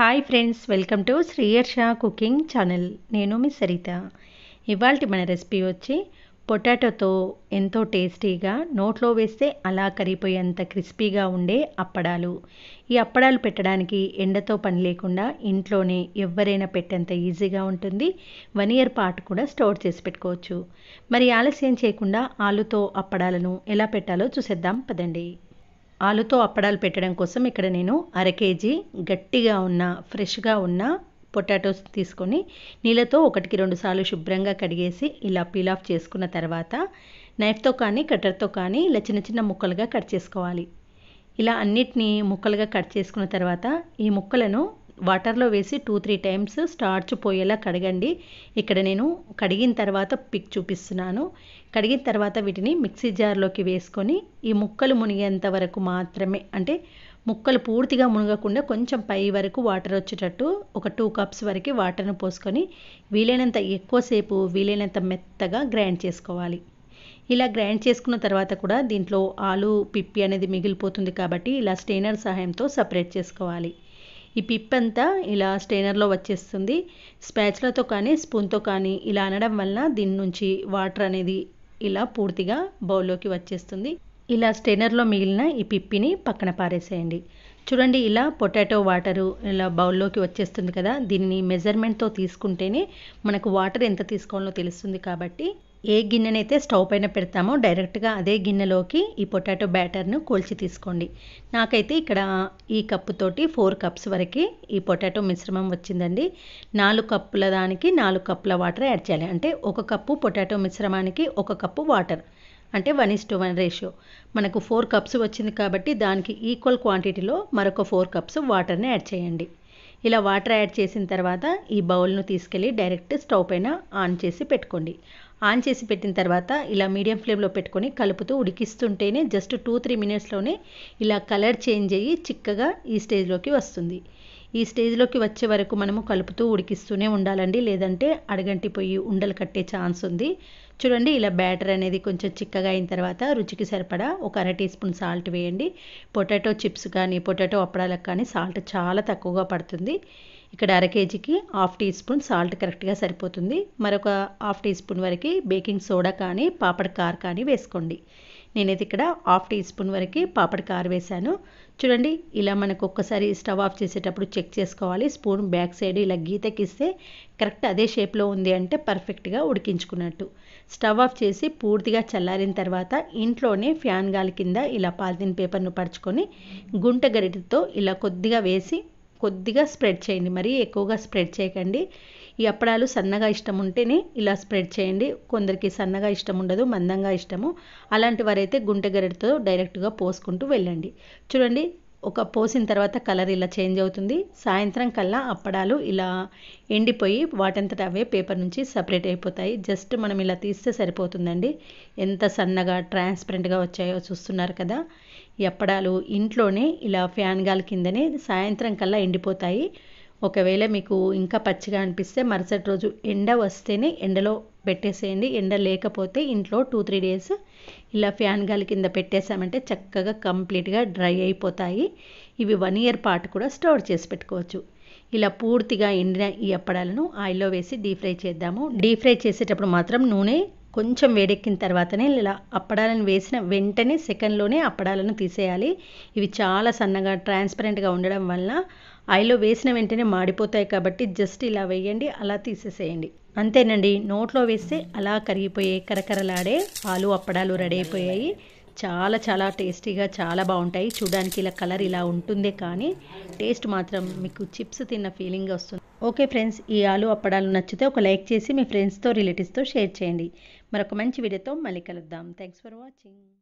hi friends welcome to Sriyarsha cooking channel నేను మీ సరిత ఇవాళ మన రెసిపీ వచ్చి పొటాటోతో ఎంతో టేస్టీగా నోట్లో వేస్తే అలా కరిగిపోయేంత క్రిస్పీగా ఉండే అప్పడాలు ఈ అప్పడాలు పెట్టడానికి ఎండతో పని లేకుండా ఇంట్లోనే ఎవరైనా పెట్టేంత ఈజీగా ఉంటుంది వన్ ఇయర్ పాటు కూడా స్టోర్ చేసి పెట్టుకోవచ్చు మరి ఆలస్యం చేయకుండా ఆలుతో అప్పడాలను ఎలా పెట్టాలో చూసేద్దాం పదండి ఆలుతో అప్పడాలు పెట్టడం కోసం ఇక్కడ నేను అర కేజీ గట్టిగా ఉన్న ఫ్రెష్గా ఉన్న పొటాటోస్ తీసుకొని నీళ్ళతో ఒకటికి రెండు సార్లు శుభ్రంగా కడిగేసి ఇలా పీల్ ఆఫ్ చేసుకున్న తర్వాత నైఫ్తో కానీ కట్టర్తో కానీ ఇలా చిన్న చిన్న ముక్కలుగా కట్ చేసుకోవాలి ఇలా అన్నిటినీ ముక్కలుగా కట్ చేసుకున్న తర్వాత ఈ ముక్కలను వాటర్లో వేసి టూ త్రీ టైమ్స్ స్టార్చ్ పోయేలా కడగండి ఇక్కడ నేను కడిగిన తర్వాత పిక్ చూపిస్తున్నాను కడిగిన తర్వాత వీటిని మిక్సీ జార్లోకి వేసుకొని ఈ ముక్కలు మునిగేంత వరకు మాత్రమే అంటే ముక్కలు పూర్తిగా మునగకుండా కొంచెం పై వరకు వాటర్ వచ్చేటట్టు ఒక టూ కప్స్ వరకు వాటర్ను పోసుకొని వీలైనంత ఎక్కువసేపు వీలైనంత మెత్తగా గ్రైండ్ చేసుకోవాలి ఇలా గ్రైండ్ చేసుకున్న తర్వాత కూడా దీంట్లో ఆలు పిప్పి అనేది మిగిలిపోతుంది కాబట్టి ఇలా స్టెయినర్ సహాయంతో సపరేట్ చేసుకోవాలి ఈ పిప్పంతా ఇలా స్టెయినర్లో వచ్చేస్తుంది స్పాచ్లతో కానీ స్పూన్తో కానీ ఇలా అనడం వలన దీని నుంచి వాటర్ అనేది ఇలా పూర్తిగా బౌల్లోకి వచ్చేస్తుంది ఇలా స్టెయినర్లో మిగిలిన ఈ పిప్పిని పక్కన పారేసేయండి చూడండి ఇలా పొటాటో వాటరు ఇలా బౌల్లోకి వచ్చేస్తుంది కదా దీన్ని మెజర్మెంట్తో తీసుకుంటేనే మనకు వాటర్ ఎంత తీసుకోవాలో తెలుస్తుంది కాబట్టి ఏ గిన్నెనైతే స్టవ్ పైన పెడతామో డైరెక్ట్గా అదే గిన్నెలోకి ఈ పొటాటో బ్యాటర్ను కూల్చి తీసుకోండి నాకైతే ఇక్కడ ఈ కప్పుతోటి ఫోర్ కప్స్ వరకు ఈ పొటాటో మిశ్రమం వచ్చిందండి నాలుగు కప్పుల దానికి నాలుగు కప్పుల వాటర్ యాడ్ చేయాలి అంటే ఒక కప్పు పొటాటో మిశ్రమానికి ఒక కప్పు వాటర్ అంటే one is to one ratio మనకు ఫోర్ కప్స్ వచ్చింది కాబట్టి దానికి ఈక్వల్ క్వాంటిటీలో మరొక ఫోర్ కప్స్ వాటర్ని యాడ్ చేయండి ఇలా వాటర్ యాడ్ చేసిన తర్వాత ఈ బౌల్ను తీసుకెళ్ళి డైరెక్ట్ స్టవ్ పైన ఆన్ చేసి పెట్టుకోండి ఆన్ చేసి పెట్టిన తర్వాత ఇలా మీడియం ఫ్లేమ్లో పెట్టుకొని కలుపుతూ ఉడికిస్తుంటేనే జస్ట్ టూ త్రీ మినిట్స్లోనే ఇలా కలర్ చేంజ్ అయ్యి చిక్కగా ఈ స్టేజ్లోకి వస్తుంది ఈ స్టేజ్లోకి వచ్చే వరకు మనము కలుపుతూ ఉడికిస్తూనే ఉండాలండి లేదంటే అడగంటి పొయ్యి ఉండలు కట్టే ఛాన్స్ ఉంది చూడండి ఇలా బ్యాటర్ అనేది కొంచెం చిక్కగా అయిన తర్వాత రుచికి సరిపడా ఒక అర టీ స్పూన్ సాల్ట్ వేయండి పొటాటో చిప్స్ కానీ పొటాటో అప్పడాలకు కానీ సాల్ట్ చాలా తక్కువగా పడుతుంది ఇక్కడ అర కేజీకి హాఫ్ టీ స్పూన్ సాల్ట్ కరెక్ట్గా సరిపోతుంది మరొక హాఫ్ టీ స్పూన్ వరకు బేకింగ్ సోడా కానీ పాపడ్ కార్ కానీ వేసుకోండి నేనైతే ఇక్కడ హాఫ్ టీ స్పూన్ వరకు పాపడి కారు వేశాను చూడండి ఇలా మనకు ఒక్కసారి స్టవ్ ఆఫ్ చేసేటప్పుడు చెక్ చేసుకోవాలి స్పూన్ బ్యాక్ సైడ్ ఇలా గీతకిస్తే కరెక్ట్ అదే షేప్లో ఉంది అంటే పర్ఫెక్ట్గా ఉడికించుకున్నట్టు స్టవ్ ఆఫ్ చేసి పూర్తిగా చల్లారిన తర్వాత ఇంట్లోనే ఫ్యాన్ గాలి కింద ఇలా పాలిథిన్ పేపర్ను పరుచుకొని గుంట గరిటతో ఇలా కొద్దిగా వేసి కొద్దిగా స్ప్రెడ్ చేయండి మరి ఎక్కువగా స్ప్రెడ్ చేయకండి ఈ అప్పడాలు సన్నగా ఇష్టం ఉంటేనే ఇలా స్ప్రెడ్ చేయండి కొందరికి సన్నగా ఇష్టం ఉండదు మందంగా ఇష్టము అలాంటి వారైతే గుంటె డైరెక్ట్గా పోసుకుంటూ వెళ్ళండి చూడండి ఒక పోసిన తర్వాత కలర్ ఇలా చేంజ్ అవుతుంది సాయంత్రం కల్లా అప్పడాలు ఇలా ఎండిపోయి వాటంతట అవే పేపర్ నుంచి సపరేట్ అయిపోతాయి జస్ట్ మనం ఇలా తీస్తే సరిపోతుందండి ఎంత సన్నగా ట్రాన్స్పరెంట్గా వచ్చాయో చూస్తున్నారు కదా ఎప్పడాలు ఇంట్లోనే ఇలా ఫ్యాన్ గాలి కిందనే సాయంత్రం కల్లా ఎండిపోతాయి ఒకవేళ మీకు ఇంకా పచ్చిగా అనిపిస్తే మరుసటి రోజు ఎండ వస్తేనే ఎండలో పెట్టేసేయండి ఎండ లేకపోతే ఇంట్లో టూ త్రీ డేస్ ఇలా ఫ్యాన్ గాలి కింద పెట్టేసామంటే చక్కగా కంప్లీట్గా డ్రై అయిపోతాయి ఇవి వన్ ఇయర్ పాటు కూడా స్టోర్ చేసి పెట్టుకోవచ్చు ఇలా పూర్తిగా ఎండిన ఈ అప్పడాలను ఆయిల్లో వేసి డీప్ ఫ్రై చేద్దాము డీప్ ఫ్రై చేసేటప్పుడు మాత్రం నూనె కొంచెం వేడెక్కిన తర్వాతనే ఇలా అప్పడాలను వేసిన వెంటనే సెకండ్లోనే అప్పడాలను తీసేయాలి ఇవి చాలా సన్నగా ట్రాన్స్పరెంట్గా ఉండడం వల్ల ఐలో వేసిన వెంటనే మాడిపోతాయి కాబట్టి జస్ట్ ఇలా వేయండి అలా తీసేసేయండి అంతేనండి నోట్లో వేస్తే అలా కరిగిపోయే కరకరలాడే ఆలు అప్పడాలు రెడీ అయిపోయాయి చాలా చాలా టేస్టీగా చాలా బాగుంటాయి చూడడానికి ఇలా కలర్ ఇలా ఉంటుందే కానీ టేస్ట్ మాత్రం మీకు చిప్స్ తిన్న ఫీలింగ్ వస్తుంది ఓకే ఫ్రెండ్స్ ఈ ఆలు అప్పడాలు నచ్చితే ఒక లైక్ చేసి మీ ఫ్రెండ్స్తో రిలేటివ్స్తో షేర్ చేయండి మరొక మంచి వీడియోతో మళ్ళీ కలుద్దాం థ్యాంక్స్ ఫర్ వాచింగ్